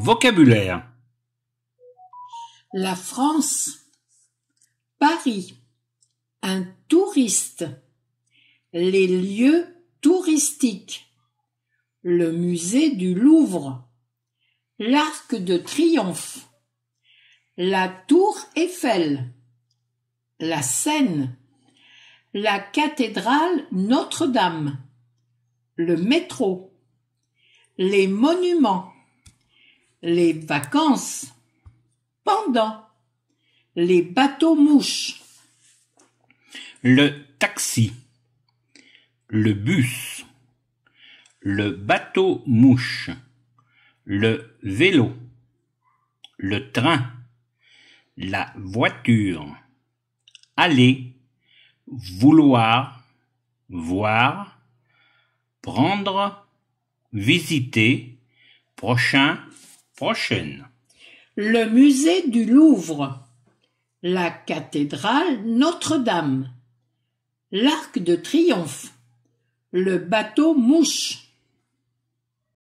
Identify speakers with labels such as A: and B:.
A: Vocabulaire
B: La France Paris Un touriste Les lieux touristiques Le musée du Louvre L'Arc de Triomphe La Tour Eiffel La Seine La cathédrale Notre-Dame Le métro Les monuments les vacances. Pendant les bateaux mouches.
C: Le taxi. Le bus. Le bateau mouche. Le vélo. Le train. La voiture. Aller. Vouloir. Voir. Prendre. Visiter. Prochain
B: le musée du Louvre, la cathédrale Notre-Dame, l'Arc de Triomphe, le bateau mouche,